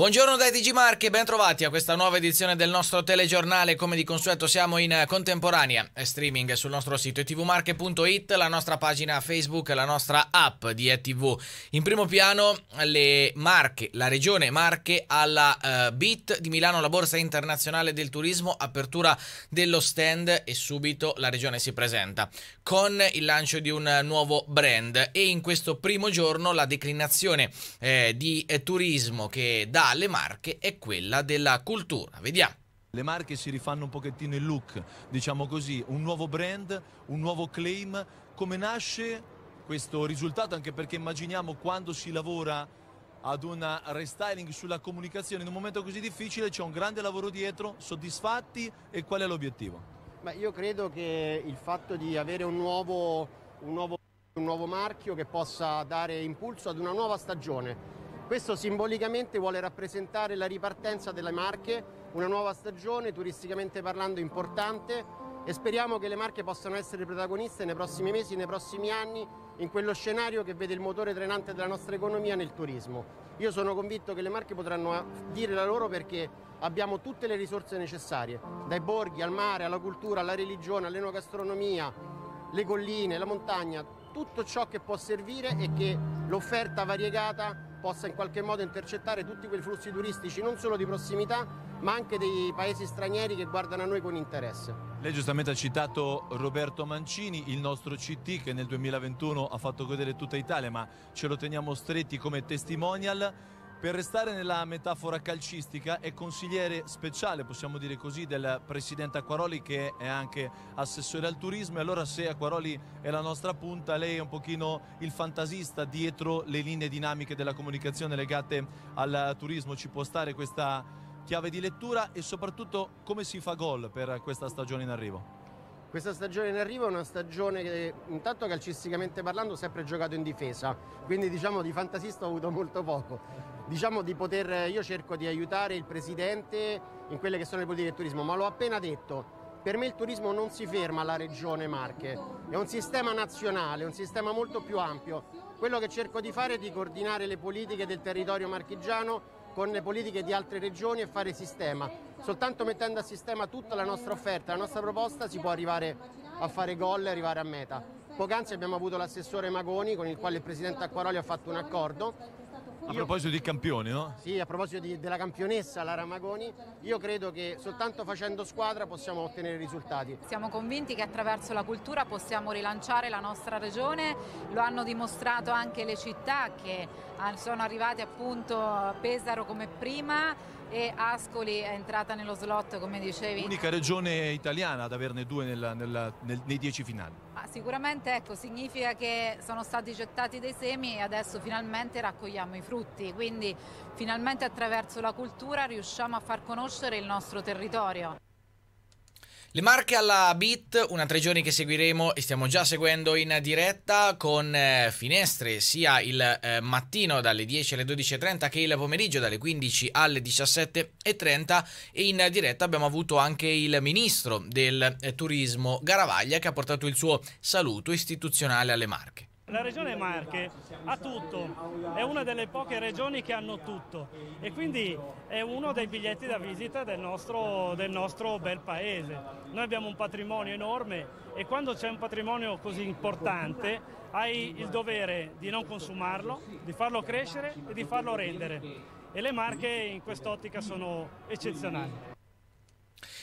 Buongiorno dai TG Marche, trovati a questa nuova edizione del nostro telegiornale. Come di consueto siamo in eh, contemporanea e eh, streaming sul nostro sito tvmarche.it, la nostra pagina Facebook, la nostra app di ETV. In primo piano le Marche, la regione Marche alla uh, eh, BIT di Milano, la borsa internazionale del turismo, apertura dello stand e subito la regione si presenta con il lancio di un nuovo brand e in questo primo giorno la declinazione eh, di eh, turismo che dà alle Marche è quella della cultura. Vediamo. Le marche si rifanno un pochettino il look, diciamo così, un nuovo brand, un nuovo claim. Come nasce questo risultato? Anche perché immaginiamo quando si lavora ad un restyling sulla comunicazione in un momento così difficile c'è un grande lavoro dietro, soddisfatti e qual è l'obiettivo? io credo che il fatto di avere un nuovo, un nuovo, un nuovo marchio che possa dare impulso ad una nuova stagione questo simbolicamente vuole rappresentare la ripartenza delle Marche, una nuova stagione turisticamente parlando importante e speriamo che le Marche possano essere protagoniste nei prossimi mesi, nei prossimi anni, in quello scenario che vede il motore drenante della nostra economia nel turismo. Io sono convinto che le Marche potranno ah, dire la loro perché abbiamo tutte le risorse necessarie, dai borghi al mare, alla cultura, alla religione, all'enogastronomia, le colline, la montagna, tutto ciò che può servire e che l'offerta variegata possa in qualche modo intercettare tutti quei flussi turistici non solo di prossimità ma anche dei paesi stranieri che guardano a noi con interesse. Lei giustamente ha citato Roberto Mancini, il nostro CT che nel 2021 ha fatto godere tutta Italia ma ce lo teniamo stretti come testimonial. Per restare nella metafora calcistica è consigliere speciale, possiamo dire così, del presidente Acquaroli che è anche assessore al turismo e allora se Acquaroli è la nostra punta, lei è un pochino il fantasista dietro le linee dinamiche della comunicazione legate al turismo, ci può stare questa chiave di lettura e soprattutto come si fa gol per questa stagione in arrivo? Questa stagione in arrivo è una stagione che intanto calcisticamente parlando ho sempre giocato in difesa, quindi diciamo di fantasista ho avuto molto poco. Diciamo di poter, io cerco di aiutare il presidente in quelle che sono le politiche del turismo, ma l'ho appena detto, per me il turismo non si ferma alla regione Marche, è un sistema nazionale, un sistema molto più ampio. Quello che cerco di fare è di coordinare le politiche del territorio marchigiano con le politiche di altre regioni e fare sistema soltanto mettendo a sistema tutta la nostra offerta, la nostra proposta si può arrivare a fare gol e arrivare a meta. Poc'anzi abbiamo avuto l'assessore Magoni con il quale il presidente Acquaroli ha fatto un accordo a proposito di campioni, no? Sì, a proposito di, della campionessa Lara Magoni, io credo che soltanto facendo squadra possiamo ottenere risultati. Siamo convinti che attraverso la cultura possiamo rilanciare la nostra regione, lo hanno dimostrato anche le città che ah, sono arrivate appunto a Pesaro come prima e Ascoli è entrata nello slot come dicevi unica regione italiana ad averne due nella, nella, nel, nei dieci finali ah, sicuramente ecco significa che sono stati gettati dei semi e adesso finalmente raccogliamo i frutti quindi finalmente attraverso la cultura riusciamo a far conoscere il nostro territorio le marche alla Bit, una tre giorni che seguiremo e stiamo già seguendo in diretta con eh, finestre sia il eh, mattino dalle 10 alle 12.30 che il pomeriggio dalle 15 alle 17.30 e in diretta abbiamo avuto anche il ministro del eh, turismo Garavaglia che ha portato il suo saluto istituzionale alle marche la regione Marche ha tutto, è una delle poche regioni che hanno tutto e quindi è uno dei biglietti da visita del nostro, del nostro bel paese. Noi abbiamo un patrimonio enorme e quando c'è un patrimonio così importante hai il dovere di non consumarlo, di farlo crescere e di farlo rendere e le Marche in quest'ottica sono eccezionali.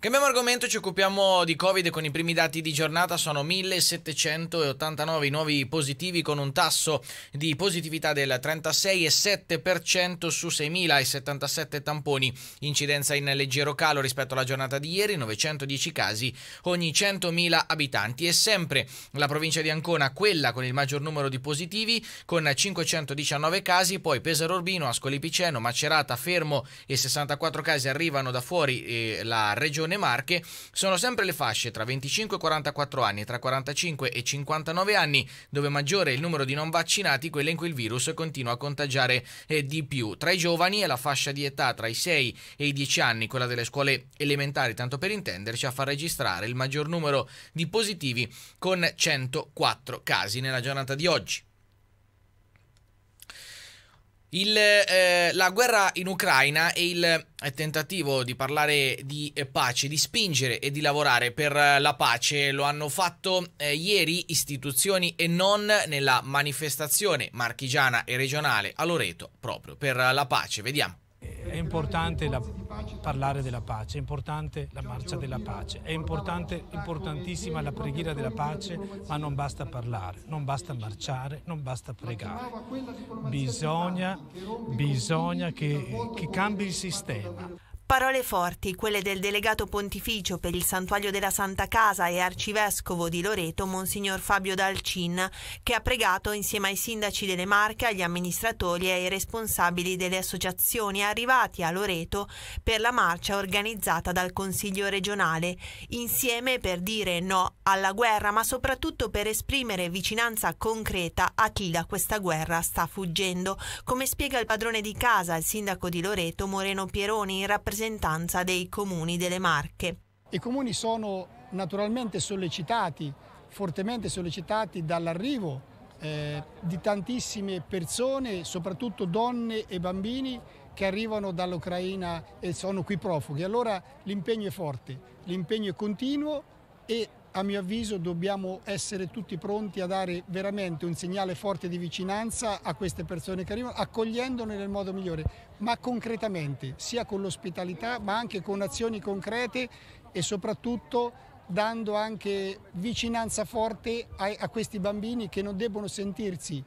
Cambiamo argomento, ci occupiamo di Covid con i primi dati di giornata sono 1789 i nuovi positivi con un tasso di positività del 36,7% su 6077 tamponi, incidenza in leggero calo rispetto alla giornata di ieri, 910 casi ogni 100.000 abitanti e sempre la provincia di Ancona quella con il maggior numero di positivi con 519 casi, poi Pesaro Urbino, Ascoli Piceno, Macerata, Fermo e 64 casi arrivano da fuori eh, la regione Regione Marche sono sempre le fasce tra 25 e 44 anni e tra 45 e 59 anni dove maggiore è il numero di non vaccinati, quelle in cui il virus continua a contagiare eh, di più. Tra i giovani è la fascia di età tra i 6 e i 10 anni, quella delle scuole elementari, tanto per intenderci, a far registrare il maggior numero di positivi con 104 casi nella giornata di oggi. Il, eh, la guerra in Ucraina e il eh, tentativo di parlare di eh, pace, di spingere e di lavorare per eh, la pace lo hanno fatto eh, ieri istituzioni e non nella manifestazione marchigiana e regionale a Loreto proprio per la pace. Vediamo. È importante la parlare della pace, è importante la marcia della pace, è importantissima la preghiera della pace, ma non basta parlare, non basta marciare, non basta pregare. Bisogna, bisogna che, che cambi il sistema. Parole forti, quelle del delegato pontificio per il santuario della Santa Casa e arcivescovo di Loreto, Monsignor Fabio Dalcin, che ha pregato insieme ai sindaci delle Marche, agli amministratori e ai responsabili delle associazioni arrivati a Loreto per la marcia organizzata dal Consiglio regionale, insieme per dire no alla guerra, ma soprattutto per esprimere vicinanza concreta a chi da questa guerra sta fuggendo, come spiega il padrone di casa, il sindaco di Loreto, Moreno Pieroni, in rappresentazione rappresentanza dei comuni delle Marche. I comuni sono naturalmente sollecitati, fortemente sollecitati dall'arrivo eh, di tantissime persone, soprattutto donne e bambini che arrivano dall'Ucraina e sono qui profughi. Allora l'impegno è forte, l'impegno è continuo e a mio avviso dobbiamo essere tutti pronti a dare veramente un segnale forte di vicinanza a queste persone che arrivano, accogliendone nel modo migliore, ma concretamente, sia con l'ospitalità, ma anche con azioni concrete e soprattutto dando anche vicinanza forte a, a questi bambini che non debbono sentirsi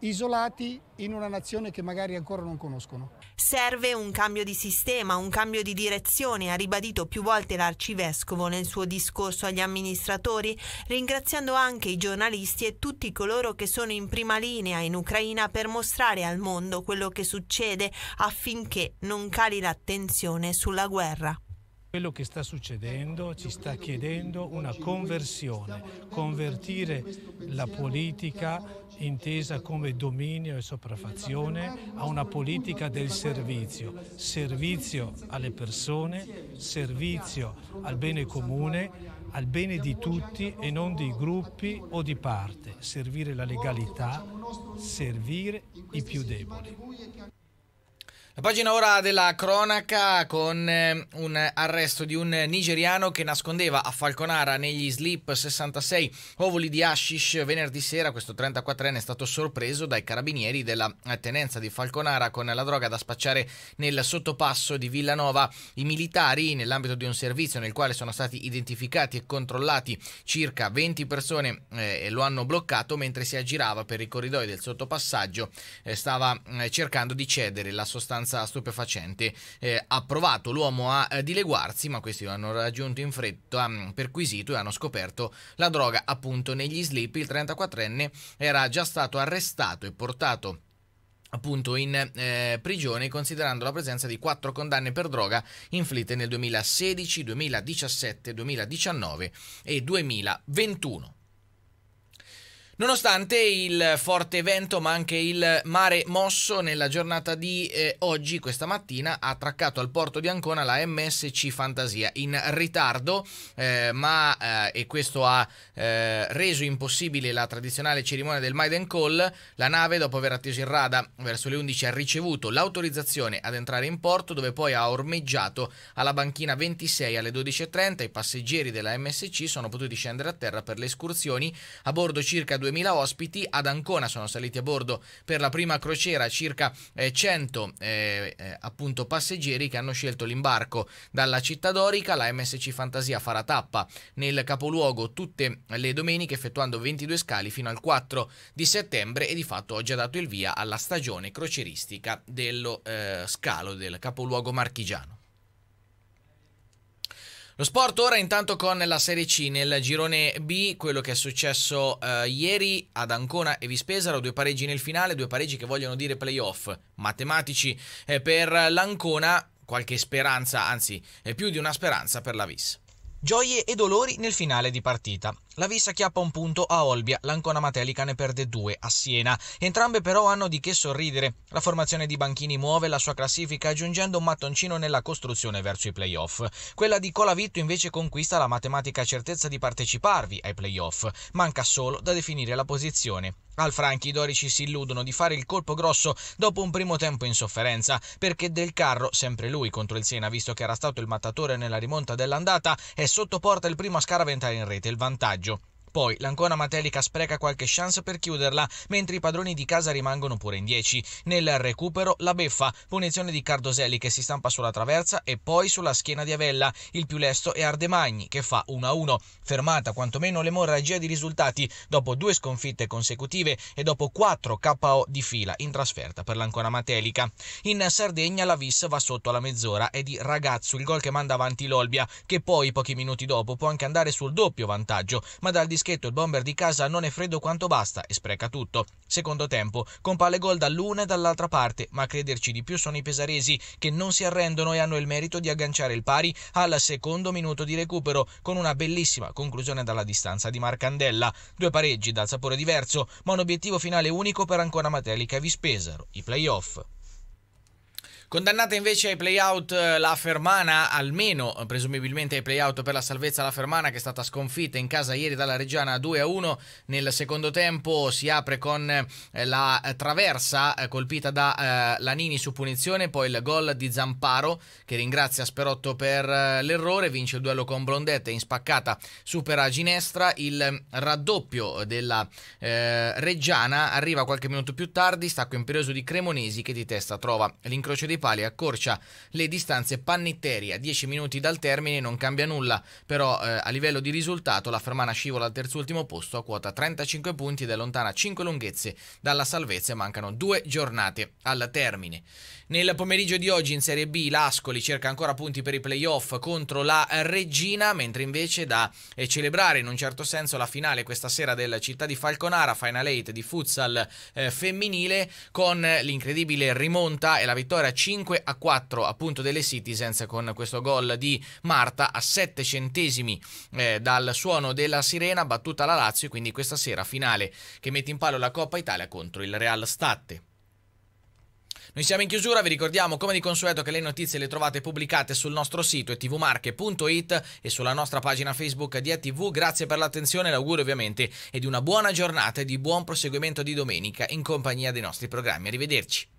isolati in una nazione che magari ancora non conoscono. Serve un cambio di sistema, un cambio di direzione, ha ribadito più volte l'arcivescovo nel suo discorso agli amministratori, ringraziando anche i giornalisti e tutti coloro che sono in prima linea in Ucraina per mostrare al mondo quello che succede affinché non cali l'attenzione sulla guerra. Quello che sta succedendo ci sta chiedendo una conversione, convertire la politica intesa come dominio e sopraffazione a una politica del servizio, servizio alle persone, servizio al bene comune, al bene di tutti e non di gruppi o di parte, servire la legalità, servire i più deboli. Pagina ora della cronaca con eh, un arresto di un nigeriano che nascondeva a Falconara negli slip 66 ovoli di hashish venerdì sera. Questo 34enne è stato sorpreso dai carabinieri della tenenza di Falconara con la droga da spacciare nel sottopasso di Villanova. I militari, nell'ambito di un servizio nel quale sono stati identificati e controllati circa 20 persone, eh, lo hanno bloccato mentre si aggirava per i corridoi del sottopassaggio. Eh, stava eh, cercando di cedere la sostanza abbastanza stupefacente. Eh, ha provato l'uomo a eh, dileguarsi, ma questi lo hanno raggiunto in fretta, hanno mm, perquisito e hanno scoperto la droga appunto negli slip. Il 34enne era già stato arrestato e portato appunto in eh, prigione considerando la presenza di quattro condanne per droga inflitte nel 2016, 2017, 2019 e 2021. Nonostante il forte vento ma anche il mare mosso nella giornata di eh, oggi, questa mattina, ha attraccato al porto di Ancona la MSC Fantasia in ritardo, eh, ma eh, e questo ha eh, reso impossibile la tradizionale cerimonia del Maiden Call, la nave dopo aver atteso il rada verso le 11 ha ricevuto l'autorizzazione ad entrare in porto dove poi ha ormeggiato alla banchina 26 alle 12.30, i passeggeri della MSC sono potuti scendere a terra per le escursioni, a bordo circa due 2.000 ospiti, ad Ancona sono saliti a bordo per la prima crociera circa 100 eh, eh, eh, appunto passeggeri che hanno scelto l'imbarco dalla città dorica, la MSC Fantasia farà tappa nel capoluogo tutte le domeniche effettuando 22 scali fino al 4 di settembre e di fatto oggi ha dato il via alla stagione croceristica dello eh, scalo del capoluogo marchigiano. Lo sport ora intanto con la Serie C nel girone B, quello che è successo eh, ieri ad Ancona e Vispesaro, due pareggi nel finale, due pareggi che vogliono dire playoff, matematici eh, per l'Ancona, qualche speranza, anzi eh, più di una speranza per la Vis. Gioie e dolori nel finale di partita. La Vis acchiappa un punto a Olbia, l'Ancona Matelica ne perde due a Siena. Entrambe però hanno di che sorridere. La formazione di Banchini muove la sua classifica aggiungendo un mattoncino nella costruzione verso i playoff. Quella di Colavitto invece conquista la matematica certezza di parteciparvi ai playoff. Manca solo da definire la posizione. Al Franchi i dorici si illudono di fare il colpo grosso dopo un primo tempo in sofferenza, perché Del Carro, sempre lui contro il Siena visto che era stato il mattatore nella rimonta dell'andata, è sottoporta il primo a Scaraventare in rete, il vantaggio poi l'Ancona Matelica spreca qualche chance per chiuderla, mentre i padroni di casa rimangono pure in 10. Nel recupero la beffa, punizione di Cardoselli che si stampa sulla traversa e poi sulla schiena di Avella. Il più lesto è Ardemagni che fa 1-1. Fermata quantomeno l'emorragia di risultati dopo due sconfitte consecutive e dopo 4 KO di fila in trasferta per l'Ancona Matelica. In Sardegna la Vis va sotto alla mezz'ora e di Ragazzo il gol che manda avanti l'Olbia che poi pochi minuti dopo può anche andare sul doppio vantaggio, ma dal dischetto caschetto il bomber di casa non è freddo quanto basta e spreca tutto. Secondo tempo, con palle gol dall'una e dall'altra parte, ma a crederci di più sono i pesaresi che non si arrendono e hanno il merito di agganciare il pari al secondo minuto di recupero con una bellissima conclusione dalla distanza di Marcandella. Due pareggi dal sapore diverso, ma un obiettivo finale unico per ancora Matelica e Vispesaro, i playoff. Condannata invece ai playout eh, la Fermana, almeno eh, presumibilmente ai playout per la salvezza la Fermana che è stata sconfitta in casa ieri dalla Reggiana 2-1 nel secondo tempo si apre con eh, la traversa colpita da Lanini su punizione, poi il gol di Zamparo che ringrazia Sperotto per l'errore, vince il duello con Blondetta in spaccata, supera Ginestra, il raddoppio della Reggiana arriva qualche minuto più tardi, stacco imperioso di Cremonesi che di testa trova l'incrocio dei ai pali accorcia le distanze Pannitteri a 10 minuti dal termine, non cambia nulla, però eh, a livello di risultato la Fermana scivola al terzultimo posto a quota 35 punti ed è lontana 5 lunghezze dalla salvezza e mancano due giornate al termine. Nel pomeriggio di oggi in Serie B l'Ascoli cerca ancora punti per i playoff contro la Regina, mentre invece da eh, celebrare in un certo senso la finale questa sera del città di Falconara, Final 8 di futsal eh, femminile, con eh, l'incredibile rimonta e la vittoria 5 5 a 4 appunto delle Citizens con questo gol di Marta a 7 centesimi eh, dal suono della sirena battuta la Lazio e quindi questa sera finale che mette in palo la Coppa Italia contro il Real Statte. Noi siamo in chiusura, vi ricordiamo come di consueto che le notizie le trovate pubblicate sul nostro sito tvmarche.it e sulla nostra pagina Facebook di ETV. Grazie per l'attenzione, l'augurio ovviamente è di una buona giornata e di buon proseguimento di domenica in compagnia dei nostri programmi. Arrivederci.